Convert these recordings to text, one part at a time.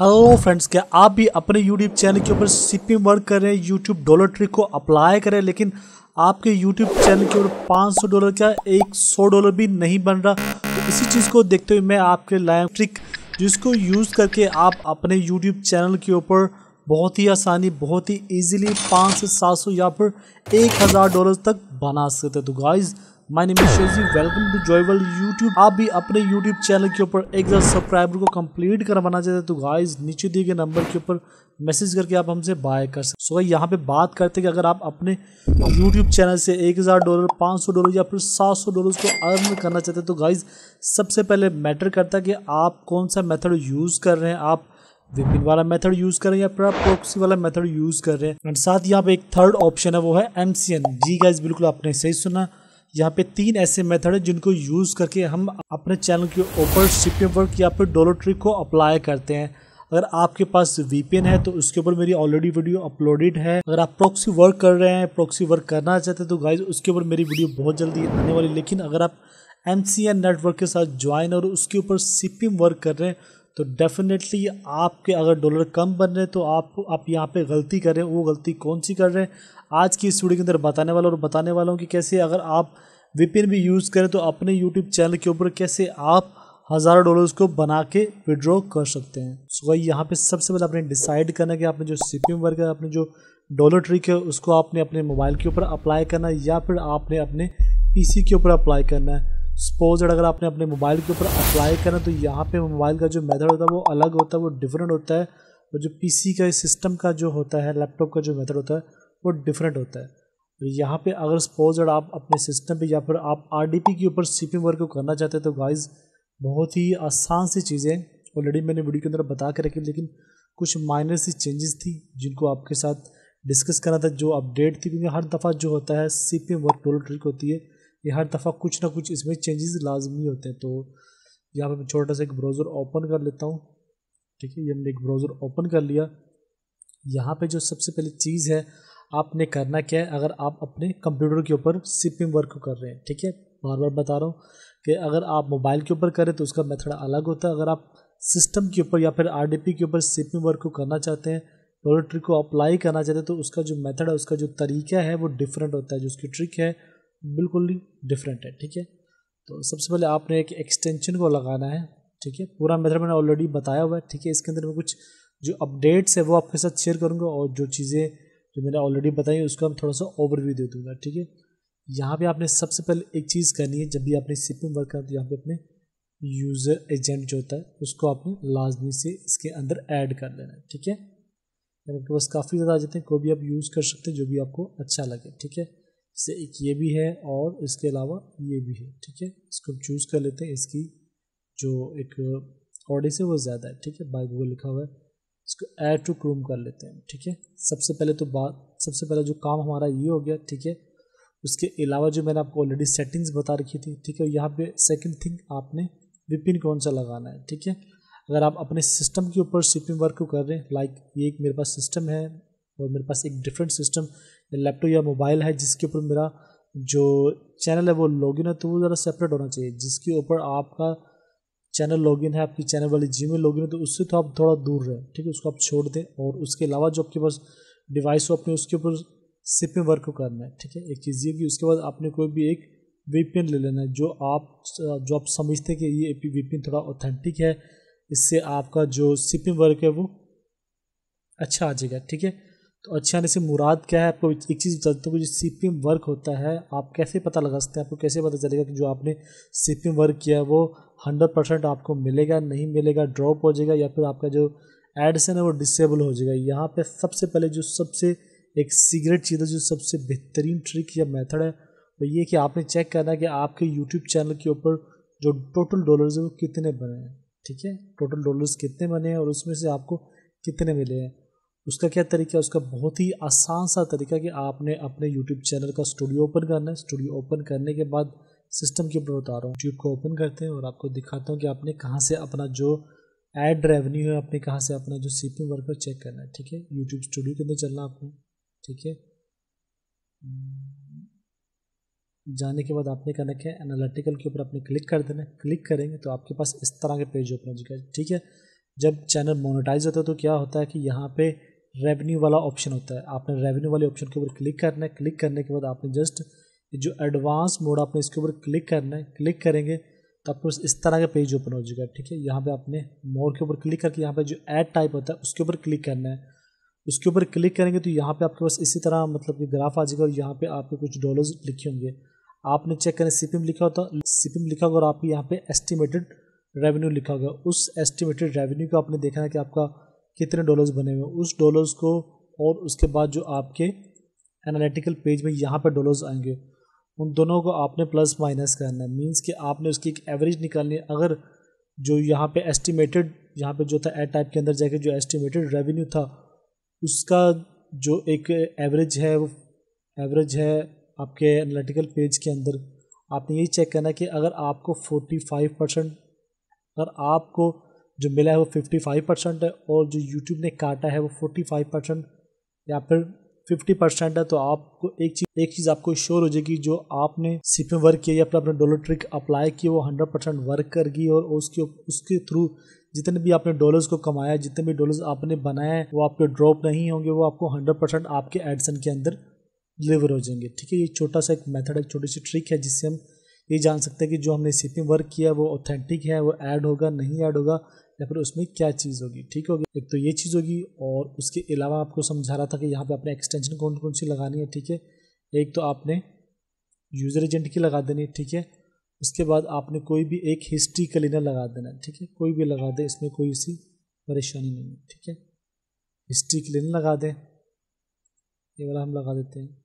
hello friends क्या आप भी अपने यूट्यूब चैनल के ऊपर शिपिंग वर्क कर रहे हैं यूट्यूब डॉलर ट्रिक को अप्लाई करें लेकिन आपके यूट्यूब चैनल के ऊपर 500 डॉलर का 100 डॉलर भी नहीं बन रहा तो इसी चीज़ को देखते हुए मैं आपके लाइव ट्रिक जिसको यूज़ करके आप अपने यूट्यूब चैनल के ऊपर बहुत ही आसानी बहुत ही ईजिली पाँच से सात सौ या फिर एक हज़ार डॉलर तक बना सकते तो guys my name is Sheji welcome to जॉयवल यूट्यूब आप भी अपने यूट्यूब चैनल के ऊपर एक हज़ार सब्सक्राइबर को कंप्लीट करवाना चाहते हैं तो गाइस नीचे दिए गए नंबर के ऊपर मैसेज करके आप हमसे बाय कर सकते सो यहाँ पे बात करते हैं कि अगर आप अपने यूट्यूब चैनल से एक हज़ार डॉलर पाँच सौ डॉलर या फिर सात सौ डॉलर को अर्न करना चाहते हैं तो गाइज़ सबसे पहले मैटर करता है कि आप कौन सा मेथड यूज़ कर रहे हैं आप विपिन वाला मेथड यूज कर रहे हैं या फिर आप प्रोक्सी वाला मेथड यूज कर रहे हैं एंड साथ यहाँ पे एक थर्ड ऑप्शन है वो है एमसीएन जी गाइज बिल्कुल आपने सही सुना यहाँ पे तीन ऐसे मेथड है जिनको यूज़ करके हम अपने चैनल के ऊपर शिपिंग वर्क या फिर डोलो ट्रिक को अप्लाई करते हैं अगर आपके पास वीपीएन है तो उसके ऊपर मेरी ऑलरेडी वीडियो अपलोडेड है अगर आप प्रॉक्सी वर्क कर रहे हैं प्रॉक्सी वर्क करना चाहते हैं तो गाइज उसके ऊपर मेरी वीडियो बहुत जल्दी आने वाली लेकिन अगर आप एम नेटवर्क के साथ ज्वाइन और उसके ऊपर सीपीएम वर्क कर रहे हैं तो डेफिनेटली आपके अगर डॉलर कम बन रहे हैं तो आप आप यहाँ पे गलती कर रहे हैं वो गलती कौन सी कर रहे हैं आज की इस वीडियो के अंदर बताने वाला और बताने वाला हूँ कि कैसे अगर आप वीपीएन भी यूज़ करें तो अपने यूट्यूब चैनल के ऊपर कैसे आप हज़ारों डॉलर्स को बना के विड्रॉ कर सकते हैं सो भाई यहाँ पे सबसे पहले आपने डिसाइड करना कि आपने जो सी पी वर्क है आपने जो डॉलर ट्रिक है उसको आपने अपने मोबाइल के ऊपर अप्लाई करना है या फिर आपने अपने पीसी के ऊपर अप्लाई करना है सपोज अगर आपने अपने मोबाइल के ऊपर अप्लाई करना तो यहाँ पे मोबाइल का जो मेथड होता है वो अलग होता है वो डिफरेंट होता है और जो पीसी का सिस्टम का जो होता है लैपटॉप का जो मेथड होता है वो डिफरेंट होता है तो यहाँ पे अगर सपोज अगर आप अपने सिस्टम पे या फिर आप आर के ऊपर सी वर्क को करना चाहते हैं तो गाइज बहुत ही आसान सी चीज़ें ऑलरेडी मैंने वीडियो के अंदर बता के रखी लेकिन कुछ माइनर सी चेंजेस थी जिनको आपके साथ डिस्कस करना था जो अपडेट थी क्योंकि हर दफ़ा जो होता है C P work toll trick होती है ये हर दफ़ा कुछ ना कुछ इसमें चेंजेस लाजमी होते हैं तो यहाँ पर मैं छोटा सा एक ब्राउज़र ओपन कर लेता हूँ ठीक है ये हमने एक ब्राउज़र ओपन कर लिया यहाँ पे जो सबसे पहले चीज़ है आपने करना क्या है अगर आप अपने कंप्यूटर के ऊपर सिपिंग वर्क कर रहे हैं ठीक है बार बार बता रहा हूँ कि अगर आप मोबाइल के ऊपर करें तो उसका मेथड अलग होता है अगर आप सिस्टम के ऊपर या फिर आर के ऊपर सिपिंग वर्क को करना चाहते हैं और ट्रिक को अप्लाई करना चाहते हैं तो उसका जो मेथड है उसका जो तरीका है वो डिफरेंट होता है जो उसकी ट्रिक है बिल्कुल ही डिफरेंट है ठीक है तो सबसे पहले आपने एक एक्सटेंशन को लगाना है ठीक है पूरा मेथड मैंने ऑलरेडी बताया हुआ है ठीक है इसके अंदर मैं कुछ जो अपडेट्स है वो आपके साथ शेयर करूँगा और जो चीज़ें जो मैंने ऑलरेडी बताई उसका हम थोड़ा सा ओवरव्यू दे दूंगा ठीक है यहाँ पे आपने सबसे पहले एक चीज़ करनी है जब भी आपने सिप में वर्क करना तो यहाँ पे अपने यूज़र एजेंट जो होता है उसको आपने लाजमी से इसके अंदर ऐड कर लेना है ठीक है आपके पास काफ़ी ज़्यादा आ जाते हैं कोई भी आप यूज़ कर सकते हैं जो भी आपको अच्छा लगे ठीक है इससे एक ये भी है और इसके अलावा ये भी है ठीक है इसको हम चूज़ कर लेते हैं इसकी जो एक ऑडिस है वो ज़्यादा है ठीक है बाय गूगल लिखा हुआ है इसको ऐड टू क्रोम कर लेते हैं ठीक है सबसे पहले तो बात सबसे पहला जो काम हमारा ये हो गया ठीक है उसके अलावा जो मैंने आपको ऑलरेडी सेटिंग्स बता रखी थी ठीक है यहाँ पे सेकंड थिंग आपने विपिन कौन सा लगाना है ठीक है अगर आप अपने सिस्टम के ऊपर शिपिंग वर्क को कर रहे हैं लाइक ये एक मेरे पास सिस्टम है और मेरे पास एक डिफरेंट सिस्टम लैपटॉप या मोबाइल है जिसके ऊपर मेरा जो चैनल है वो लॉगिन है तो वो ज़रा सेपरेट होना चाहिए जिसके ऊपर आपका चैनल लॉगिन है आपकी चैनल वाली जी में लॉगिन है तो उससे तो आप थोड़ा दूर रहें ठीक है उसको आप छोड़ दें और उसके अलावा जो आपके पास डिवाइस हो अपने उसके ऊपर सिप में वर्क करना है ठीक है एक चीज़ ये कि उसके बाद आपने कोई भी एक वीपीएन ले लेना है जो आप जो आप समझते हैं कि ये वीपीएन थोड़ा ऑथेंटिक है इससे आपका जो सिपिंग वर्क है वो अच्छा आ जाएगा ठीक है तो अच्छे आने से मुराद क्या है आपको एक चीज़ बता देता हूँ जो सी पी एम वर्क होता है आप कैसे पता लगा सकते हैं आपको कैसे पता चलेगा कि जो आपने सी पी एम वर्क किया है वो हंड्रेड परसेंट आपको मिलेगा नहीं मिलेगा ड्रॉप हो जाएगा या फिर आपका जो एड्स है ना वो डिसेबल हो जाएगा यहाँ पे सबसे पहले जो सबसे एक सीक्रेट चीज़ है जो सबसे बेहतरीन ट्रिक या मेथड है वो ये कि आपने चेक करना है कि आपके यूट्यूब चैनल के ऊपर जो टोटल डॉलर्स है वो कितने बने हैं ठीक है टोटल डॉलर्स कितने बने हैं और उसमें से आपको कितने मिले हैं उसका क्या तरीका है उसका बहुत ही आसान सा तरीका कि आपने अपने यूट्यूब चैनल का स्टूडियो ओपन करना है स्टूडियो ओपन करने के बाद सिस्टम के ऊपर बता रहा हूँ यूट्यूब को ओपन करते हैं और आपको दिखाता हूँ कि आपने कहाँ से अपना जो एड रेवेन्यू है आपने कहाँ से अपना जो सी पी वर्कर चेक करना है ठीक है यूट्यूब स्टूडियो के अंदर चलना आपको ठीक है जाने के बाद आपने करना क्या है एनालिटिकल के ऊपर आपने क्लिक कर देना क्लिक करेंगे तो आपके पास इस तरह के पेज ओपन हो जाएगा ठीक है जब चैनल मोनेटाइज होता है तो क्या होता है कि यहाँ पे रेवेन्यू वाला ऑप्शन होता है आपने रेवेन्यू वाले ऑप्शन के ऊपर क्लिक करना है क्लिक करने के बाद आपने जस्ट जो एडवांस मोड आपने इसके ऊपर क्लिक करना है क्लिक करेंगे तो आपको इस तरह का पेज ओपन हो जाएगा ठीक है यहाँ पे आपने मोड के ऊपर क्लिक करके यहाँ पे जो ऐड टाइप होता है उसके ऊपर क्लिक करना है उसके ऊपर क्लिक करेंगे तो यहाँ पे आपके पास इसी तरह मतलब कि ग्राफ आ जाएगा और यहाँ पे आपके कुछ डॉलर्स लिखे होंगे आपने चेक करें सीपीएम लिखा होता सीपीएम लिखा होगा और आपके यहाँ पे एस्टिमेटेड रेवेन्यू लिखा होगा उस एस्टिमेटेड रेवेन्यू को आपने देखना है कि आपका कितने डॉलर्स बने हुए उस डॉलर्स को और उसके बाद जो आपके एनालिटिकल पेज में यहाँ पर डॉलर्स आएंगे उन दोनों को आपने प्लस माइनस करना है मींस कि आपने उसकी एक एवरेज निकालनी है अगर जो यहाँ पे एस्टिमेटेड यहाँ पे जो था एड टाइप के अंदर जाके जो एस्टिमेटेड रेवेन्यू था उसका जो एक एवरेज है वो एवरेज है आपके एनालिटिकल पेज के अंदर आपने यही चेक करना कि अगर आपको फाइव परसेंट अगर आपको जो मिला है वो 55 परसेंट है और जो यूट्यूब ने काटा है वो 45 परसेंट या फिर 50 परसेंट है तो आपको एक चीज एक चीज आपको श्योर हो जाएगी जो आपने सिप में वर्क किया या फिर अपने डॉलर ट्रिक अप्लाई की वो 100 परसेंट वर्क करगी और उसके उसके थ्रू जितने भी आपने डॉलर्स को कमाया जितने भी डॉलर्स आपने बनाए वो आपके ड्रॉप नहीं होंगे वो आपको हंड्रेड परसेंट आपके एडसन के अंदर डिलीवर हो जाएंगे ठीक है ये छोटा सा एक मेथड है छोटी सी ट्रिक है जिससे हम ये जान सकते हैं कि जो हमने सिपिंग वर्क किया वो ऑथेंटिक है वो ऐड होगा नहीं ऐड होगा या फिर उसमें क्या चीज़ होगी ठीक होगी एक तो ये चीज़ होगी और उसके अलावा आपको समझा रहा था कि यहाँ पे आपने एक्सटेंशन कौन कौन सी लगानी है ठीक है एक तो आपने यूज़र एजेंट की लगा देनी है ठीक है उसके बाद आपने कोई भी एक हिस्ट्री का लगा देना है ठीक है कोई भी लगा दे इसमें कोई सी परेशानी नहीं है ठीक है हिस्ट्री क्लीनर लगा दें ये वाला हम लगा देते हैं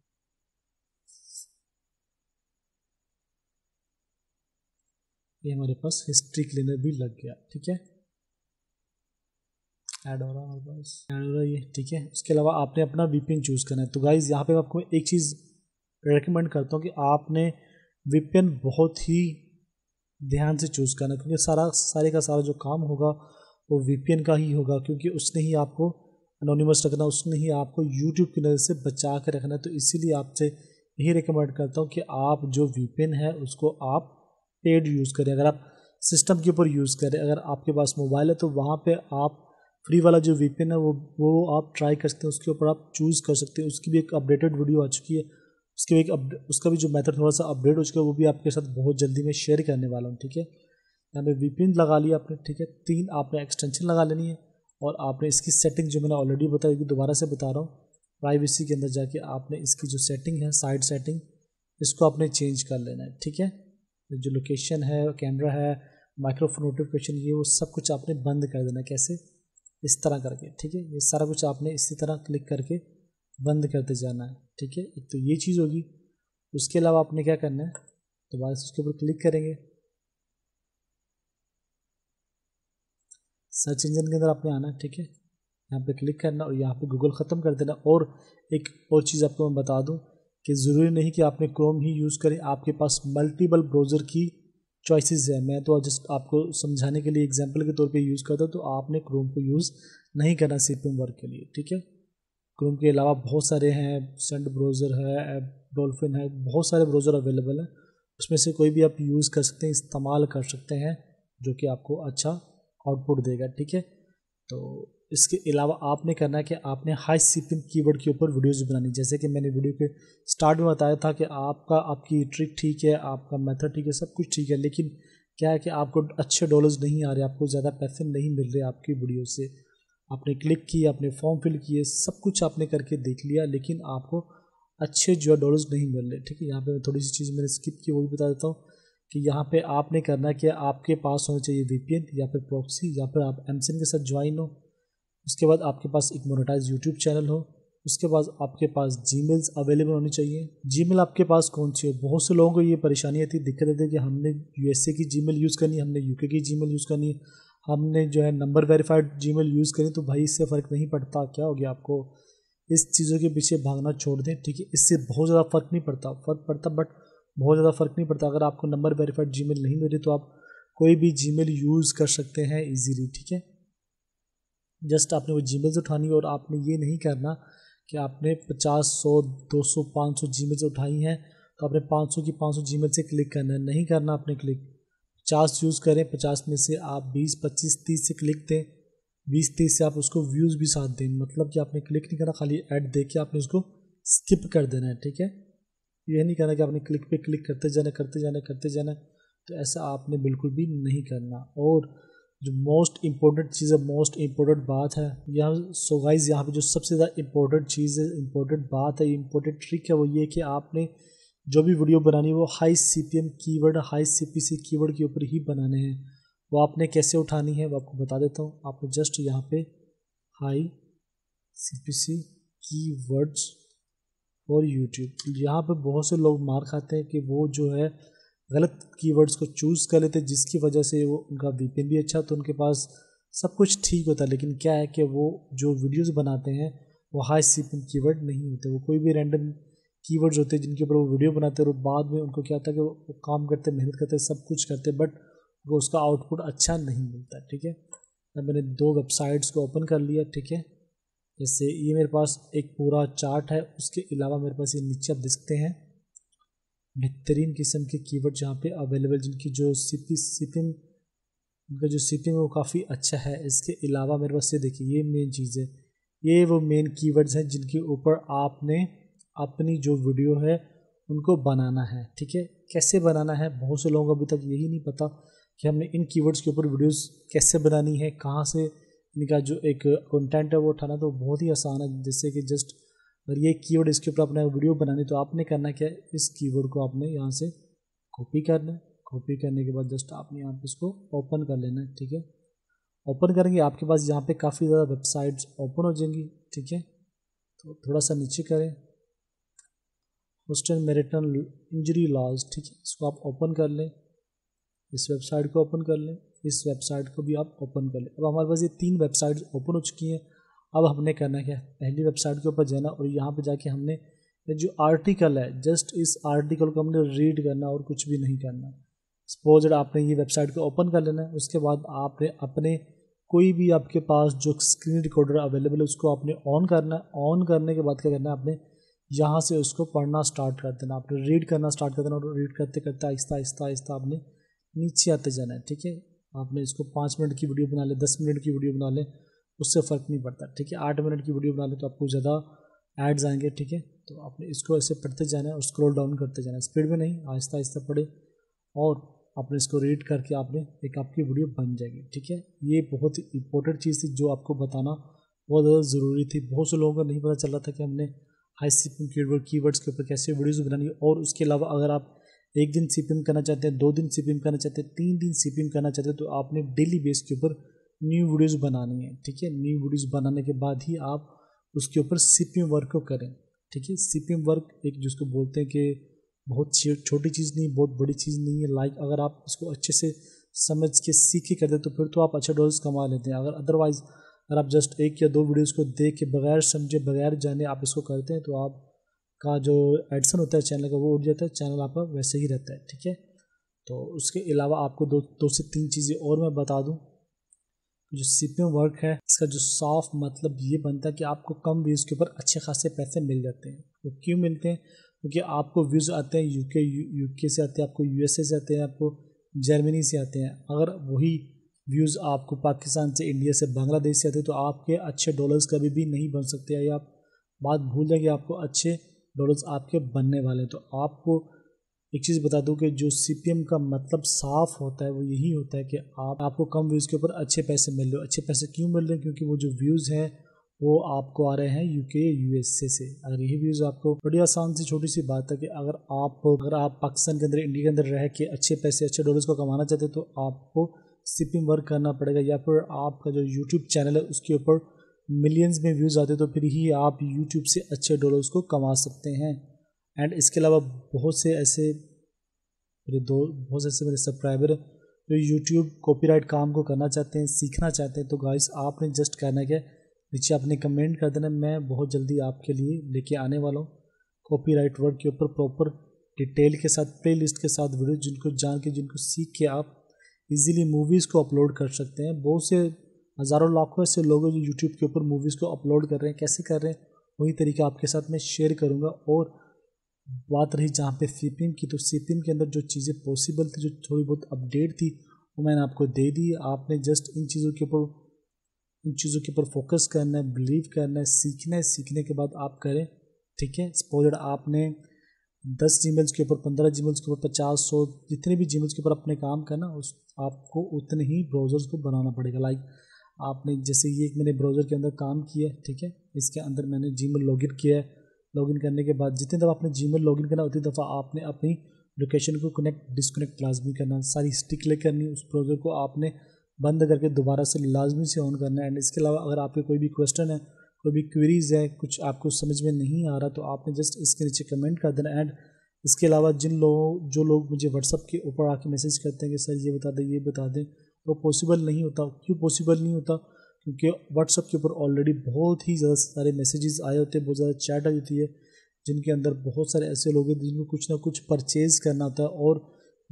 ये हमारे पास हिस्ट्री क्लीनर भी लग गया ठीक है एडोरा और बस एडोरा ये ठीक है उसके अलावा आपने अपना वीपीएन चूज़ करना है तो गाइज़ यहाँ पे मैं आपको एक चीज़ रिकमेंड करता हूँ कि आपने वीपीएन बहुत ही ध्यान से चूज़ करना क्योंकि सारा सारे का सारा जो काम होगा वो वीपीएन का ही होगा क्योंकि उसने ही आपको अनोनिमस रखना उसने ही आपको यूट्यूब की नज़र से बचा के रखना तो इसीलिए आपसे यही रिकमेंड करता हूँ कि आप जो वीपीएन है उसको आप पेड यूज़ करें अगर आप सिस्टम के ऊपर यूज़ करें अगर आपके पास मोबाइल है तो वहाँ पे आप फ्री वाला जो वी है वो वो आप ट्राई कर सकते हैं उसके ऊपर आप चूज़ कर सकते हैं उसकी भी एक अपडेटेड वीडियो आ चुकी है उसके भी एक उसका भी जो मेथड थोड़ा सा अपडेट हो चुका है वो भी आपके साथ बहुत जल्दी मैं शेयर करने वाला हूँ ठीक है यहाँ पे वी लगा लिया आपने ठीक है तीन आपने एक्सटेंशन लगा लेनी है और आपने इसकी सेटिंग जो मैंने ऑलरेडी बताई थी दोबारा से बता रहा हूँ प्राइवेसी के अंदर जाके आपने इसकी जो सेटिंग है साइड सेटिंग इसको आपने चेंज कर लेना है ठीक है जो लोकेशन है कैमरा है माइक्रोफोन नोटिफिकेशन ये वो सब कुछ आपने बंद कर देना है कैसे इस तरह करके ठीक है ये सारा कुछ आपने इसी तरह क्लिक करके बंद करते जाना है ठीक है एक तो ये चीज़ होगी उसके अलावा आपने क्या करना है दोबारा से उसके ऊपर क्लिक करेंगे सर्च इंजन के अंदर आपने आना है ठीक है यहाँ पे क्लिक करना और यहाँ पे गूगल ख़त्म कर देना और एक और चीज़ आपको मैं बता दूँ कि ज़रूरी नहीं कि आपने क्रोम ही यूज़ करें आपके पास मल्टीपल ब्राउज़र की चॉइसेस है मैं तो जस्ट आपको समझाने के लिए एग्जाम्पल के तौर पे यूज़ करता तो आपने क्रोम को यूज़ नहीं करना सी वर्क के लिए ठीक है क्रोम के अलावा बहुत सारे हैं सेंड ब्राउज़र है डॉल्फिन है बहुत सारे ब्राउज़र अवेलेबल हैं उसमें से कोई भी आप यूज़ कर सकते हैं इस्तेमाल कर सकते हैं जो कि आपको अच्छा आउटपुट देगा ठीक है तो इसके अलावा आपने करना है कि आपने हाई सीपिंग कीवर्ड के ऊपर वीडियोस बनानी जैसे कि मैंने वीडियो के स्टार्ट में बताया था कि आपका आपकी ट्रिक ठीक है आपका मेथड ठीक है सब कुछ ठीक है लेकिन क्या है कि आपको अच्छे डॉलर्स नहीं आ रहे आपको ज़्यादा पैसे नहीं मिल रहे आपकी वीडियो से आपने क्लिक किए आपने फॉर्म फिल किए सब कुछ आपने करके देख लिया लेकिन आपको अच्छे जो है डॉलर्स नहीं मिल रहे ठीक है यहाँ मैं थोड़ी सी चीज़ मैंने स्किप की वो भी बता देता हूँ कि यहाँ पर आपने करना कि आपके पास होना चाहिए वीपीएन या फिर प्रॉक्सी या फिर आप एमसन के साथ ज्वाइन हो उसके बाद आपके पास एक मोनेटाइज यूट्यूब चैनल हो उसके बाद आपके पास जी मेल्स अवेलेबल होनी चाहिए जी मेल आपके पास कौन सी हो बहुत से लोगों को ये परेशानी आती है दिक्कत आती है कि हमने यू की जी मेल यूज़ करनी हमने यू की जी मेल यूज़ करनी हमने जो है number verified Gmail use करें तो भाई इससे फ़र्क नहीं पड़ता क्या हो गया आपको इस चीज़ों के पीछे भागना छोड़ दें ठीक है इससे बहुत ज़्यादा फ़र्क नहीं पड़ता फ़र्क पड़ता बट बहुत ज़्यादा फ़र्क नहीं पड़ता अगर आपको नंबर वेरीफाइड जी नहीं मिले तो आप कोई भी जी यूज़ कर सकते हैं ईजीली ठीक है जस्ट आपने वो जीमेल्स उठानी और आपने ये नहीं करना कि आपने पचास सौ दो सौ पाँच सौ जीमेल्स उठाई हैं तो आपने पाँच सौ की पाँच सौ जीमेल से क्लिक करना है नहीं करना आपने क्लिक पचास यूज़ करें पचास में से आप बीस पच्चीस तीस से क्लिक दें बीस तीस से आप उसको व्यूज़ भी साथ दें मतलब कि आपने क्लिक नहीं करना खाली ऐड दे के आपने उसको स्किप कर देना है ठीक है यह नहीं करना कि आपने क्लिक पर क्लिक करते जाना करते जाना करते जाना तो ऐसा आपने बिल्कुल भी नहीं करना और जो मोस्ट इम्पोर्टेंट चीज़ है मोस्ट इम्पोर्टेंट बात है यह सो गाइज यहाँ पे जो सबसे ज़्यादा इम्पोर्टेंट चीज़ है इम्पोर्टेंट बात है इम्पोर्टेंट ट्रिक है वो ये कि आपने जो भी वीडियो बनानी है वो high C P M keyword high C P C keyword के ऊपर ही बनाने हैं वो आपने कैसे उठानी है वो आपको बता देता हूँ आपने जस्ट यहाँ पे हाई सी पी सी की वर्ड्स और यूट्यूब यहाँ पर बहुत से लोग मार खाते हैं कि वो जो है गलत कीवर्ड्स को चूज़ कर लेते जिसकी वजह से वो उनका वी भी अच्छा तो उनके पास सब कुछ ठीक होता है लेकिन क्या है कि वो जो वीडियोस बनाते हैं वो हाई सीपीएम कीवर्ड नहीं होते वो कोई भी रैंडम कीवर्ड्स होते हैं जिनके ऊपर वो वीडियो बनाते हैं और बाद में उनको क्या होता है कि वो काम करते मेहनत करते सब कुछ करते बट वो उसका आउटपुट अच्छा नहीं मिलता ठीक है अब मैंने दो वेबसाइट्स को ओपन कर लिया ठीक है जैसे ये मेरे पास एक पूरा चार्ट है उसके अलावा मेरे पास ये नीचे आप देखते हैं बेहतरीन किस्म के कीवर्ड जहाँ पे अवेलेबल जिनकी जो सीपी सीपिंग उनका जो सीपिंग वो काफ़ी अच्छा है इसके अलावा मेरे पास ये देखिए ये मेन चीज़ है ये वो मेन कीवर्ड्स हैं जिनके ऊपर आपने अपनी जो वीडियो है उनको बनाना है ठीक है कैसे बनाना है बहुत से लोगों को अभी तक यही नहीं पता कि हमने इन कीवर्ड्स के ऊपर वीडियोज़ कैसे बनानी है कहाँ से इनका जो एक कंटेंट है वो उठाना तो बहुत ही आसान है जैसे कि जस्ट अगर ये कीवर्ड इसके ऊपर अपना वीडियो बनानी तो आपने करना क्या है इस कीवर्ड को आपने यहाँ से कॉपी करना है कॉपी करने के बाद जस्ट आपने यहाँ पे इसको ओपन कर लेना है ठीक है ओपन करेंगे आपके पास यहाँ पे काफ़ी ज़्यादा वेबसाइट्स ओपन हो जाएंगी ठीक है तो थोड़ा सा नीचे करें होस्टल मेरिटन इंजरी लॉज ठीक है इसको आप ओपन कर लें इस वेबसाइट को ओपन कर लें इस वेबसाइट को भी आप ओपन कर लें अब हमारे पास ये तीन वेबसाइट्स ओपन हो चुकी हैं अब हमने करना क्या पहली वेबसाइट के ऊपर जाना और यहाँ पे जाके हमने जो आर्टिकल है जस्ट इस आर्टिकल को हमने रीड करना और कुछ भी नहीं करना सपोज आपने ये वेबसाइट को ओपन कर लेना है उसके बाद आपने अपने कोई भी आपके पास जो स्क्रीन रिकॉर्डर अवेलेबल है उसको आपने ऑन करना है ऑन करने के बाद क्या करना है आपने यहाँ से उसको पढ़ना स्टार्ट कर देना आपने रीड करना स्टार्ट कर देना और रीड करते करते आहिस्ता आहिस्ता आहिस्ता आपने नीचे आते जाना है ठीक है आपने इसको पाँच मिनट की वीडियो बना लें दस मिनट की वीडियो बना लें उससे फ़र्क नहीं पड़ता ठीक है आठ मिनट की वीडियो बना लो तो आपको ज़्यादा एड्स आएंगे ठीक है तो आपने इसको ऐसे पढ़ते जाना है और स्क्रॉल डाउन करते जाना है स्पीड में नहीं आहिस्ता आहिस्ता पढ़े और आपने इसको रीड करके आपने एक आपकी वीडियो बन जाएगी ठीक है ये बहुत इंपॉर्टेंट चीज़ थी जो आपको बताना बहुत ज़्यादा ज़रूरी थी बहुत से लोगों को नहीं पता चल रहा था कि हमने high C P keyword keywords के ऊपर कैसे वीडियोज़ बनानी है और उसके अलावा अगर आप एक दिन सी करना चाहते हैं दो दिन सी करना चाहते हैं तीन दिन सी करना चाहते हैं तो आपने डेली बेस के ऊपर न्यू वीडियोस बनानी है ठीक है न्यू वीडियोस बनाने के बाद ही आप उसके ऊपर सी वर्क को करें ठीक है सी वर्क एक जिसको बोलते हैं कि बहुत छोटी चीज़ नहीं बहुत बड़ी चीज़ नहीं है लाइक अगर आप इसको अच्छे से समझ के सीख के कर दे तो फिर तो आप अच्छा डॉलर्स कमा लेते हैं अगर अदरवाइज़ अगर आप जस्ट एक या दो वीडियोस को देख के बगैर समझे बगैर जाने आप इसको करते हैं तो आप का जो एडसन होता है चैनल का वो उठ जाता है चैनल आपका वैसे ही रहता है ठीक है तो उसके अलावा आपको दो दो से तीन चीज़ें और मैं बता दूँ जो सीपीएम वर्क है इसका जो साफ मतलब ये बनता है कि आपको कम व्यूज़ के ऊपर अच्छे खासे पैसे मिल जाते हैं वो तो क्यों मिलते हैं क्योंकि तो आपको व्यूज़ आते हैं यूके यूके से आते हैं आपको यूएसए से आते हैं आपको जर्मनी से आते हैं अगर वही व्यूज़ आपको पाकिस्तान से इंडिया से बांग्लादेश से आते हैं तो आपके अच्छे डॉलर्स कभी भी नहीं बन सकते या आप बात भूल जाए कि आपको अच्छे डॉलर्स आपके बनने वाले हैं तो आपको एक चीज़ बता दूं कि जो सी का मतलब साफ होता है वो यही होता है कि आप आपको कम व्यूज़ के ऊपर अच्छे पैसे मिल रहे अच्छे पैसे क्यों मिल रहे हैं क्योंकि वो जो व्यूज़ हैं वो आपको आ रहे हैं यूके यूएसए से अगर यही व्यूज़ आपको बड़ी आसान सी छोटी सी बात है कि अगर आप अगर आप पाकिस्तान के अंदर इंडिया के अंदर रह के अच्छे पैसे अच्छे डॉलर्स को कमाना चाहते हैं तो आपको सी वर्क करना पड़ेगा या फिर आपका जो यूट्यूब चैनल है उसके ऊपर मिलियंस में व्यूज़ आते तो फिर ही आप यूट्यूब से अच्छे डॉलर्स को कमा सकते हैं एंड इसके अलावा बहुत से ऐसे मेरे दो बहुत से ऐसे मेरे सब्सक्राइबर जो यूट्यूब कॉपीराइट काम को करना चाहते हैं सीखना चाहते हैं तो गाइस आपने जस्ट कहना है कि नीचे आपने कमेंट कर देना मैं बहुत जल्दी आपके लिए लेके आने वाला हूँ कॉपीराइट वर्क के ऊपर प्रॉपर डिटेल के साथ प्लेलिस्ट के साथ वीडियो जिनको जान के जिनको सीख के आप इजीली मूवीज़ को अपलोड कर सकते हैं बहुत से हज़ारों लाखों ऐसे लोग हैं जो यूट्यूब के ऊपर मूवीज़ को अपलोड कर रहे हैं कैसे कर रहे हैं वही तरीका आपके साथ मैं शेयर करूँगा और बात रही जहाँ पे सी की तो सी के अंदर जो चीज़ें पॉसिबल थी जो थोड़ी बहुत अपडेट थी वो मैंने आपको दे दी आपने जस्ट इन चीज़ों के ऊपर इन चीज़ों के ऊपर फोकस करना है बिलीव करना है सीखना है सीखने के बाद आप करें ठीक है सपोज आपने दस जीमेल्स के ऊपर पंद्रह जीमेल्स के ऊपर पचास सौ जितने भी जीमेल्स के ऊपर अपने काम करना उस आपको उतने ही ब्राउज़र्स को बनाना पड़ेगा लाइक आपने जैसे ये एक मैंने ब्राउज़र के अंदर काम किया ठीक है इसके अंदर मैंने जी मेल लॉगिन किया है लॉगिन करने के बाद जितनी दफ़ा आपने जी लॉगिन करना उतनी दफ़ा आपने अपनी लोकेशन को कनेक्ट डिसकनेक्ट लाजमी करना सारी स्टिक क्लिक करनी उस ब्राउज़र को आपने बंद करके दोबारा से लाजमी से ऑन करना है एंड इसके अलावा अगर आपके कोई भी क्वेश्चन है कोई भी क्वेरीज है कुछ आपको समझ में नहीं आ रहा तो आपने जस्ट इसके नीचे कमेंट कर देना एंड इसके अलावा जिन लोगों जो लोग मुझे व्हाट्सअप के ऊपर आके मैसेज करते हैं कि सर ये बता दें ये बता दें वो तो पॉसिबल नहीं होता क्यों पॉसिबल नहीं होता क्योंकि व्हाट्सअप के ऊपर ऑलरेडी बहुत ही ज़्यादा सारे मैसेजेस आए होते हैं बहुत ज़्यादा चैट आई होती है जिनके अंदर बहुत सारे ऐसे लोग हैं जिनको कुछ ना कुछ परचेज़ करना था और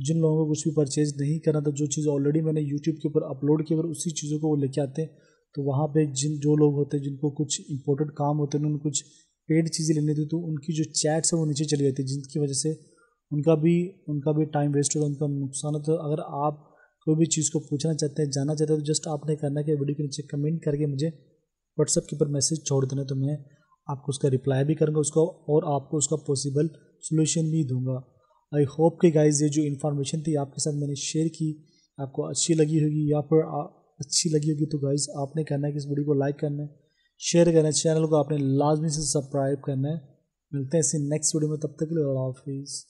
जिन लोगों को कुछ भी परचेज़ नहीं करना था जो चीज़ ऑलरेडी मैंने यूट्यूब के ऊपर अपलोड की अगर उसी चीज़ों को वो लेके आते हैं तो वहाँ पर जिन जो लोग होते हैं जिनको कुछ इंपॉर्टेंट काम होते हैं उन्होंने कुछ पेड चीज़ें लेनी थी तो उनकी जो चैट्स हैं वो नीचे चली जाती है जिनकी वजह से उनका भी उनका भी टाइम वेस्ट होता है उनका नुकसान होता है अगर आप कोई भी चीज़ को पूछना चाहते हैं जानना चाहते हैं तो जस्ट आपने करना कि वीडियो के नीचे कमेंट करके मुझे व्हाट्सअप के ऊपर मैसेज छोड़ देना तो मैं आपको उसका रिप्लाई भी करूँगा उसको और आपको उसका पॉसिबल सोल्यूशन भी दूंगा आई होप कि गाइज ये जो इन्फॉर्मेशन थी आपके साथ मैंने शेयर की आपको अच्छी लगी होगी या फिर अच्छी लगी होगी तो गाइज आपने करना है कि इस वीडियो को लाइक करना है शेयर करना है चैनल को आपने लाजमी से सब्सक्राइब करना है मिलते हैं इसी नेक्स्ट वीडियो में तब तक के लिए हाफिज़